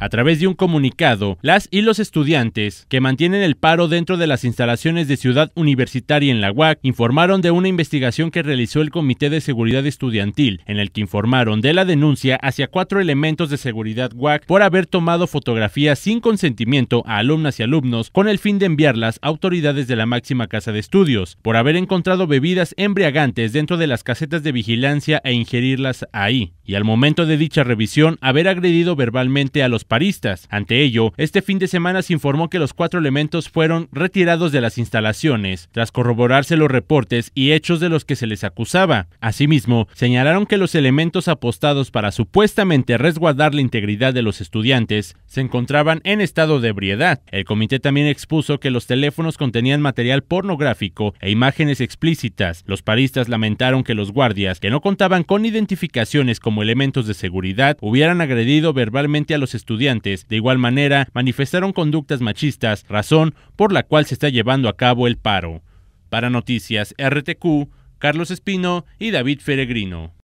A través de un comunicado, las y los estudiantes que mantienen el paro dentro de las instalaciones de Ciudad Universitaria en la UAC informaron de una investigación que realizó el Comité de Seguridad Estudiantil, en el que informaron de la denuncia hacia cuatro elementos de seguridad UAC por haber tomado fotografías sin consentimiento a alumnas y alumnos con el fin de enviarlas a autoridades de la máxima casa de estudios, por haber encontrado bebidas embriagantes dentro de las casetas de vigilancia e ingerirlas ahí, y al momento de dicha revisión haber agredido verbalmente a los paristas. Ante ello, este fin de semana se informó que los cuatro elementos fueron retirados de las instalaciones, tras corroborarse los reportes y hechos de los que se les acusaba. Asimismo, señalaron que los elementos apostados para supuestamente resguardar la integridad de los estudiantes se encontraban en estado de ebriedad. El comité también expuso que los teléfonos contenían material pornográfico e imágenes explícitas. Los paristas lamentaron que los guardias, que no contaban con identificaciones como elementos de seguridad, hubieran agredido verbalmente a los estudiantes de igual manera, manifestaron conductas machistas, razón por la cual se está llevando a cabo el paro. Para Noticias RTQ, Carlos Espino y David Feregrino.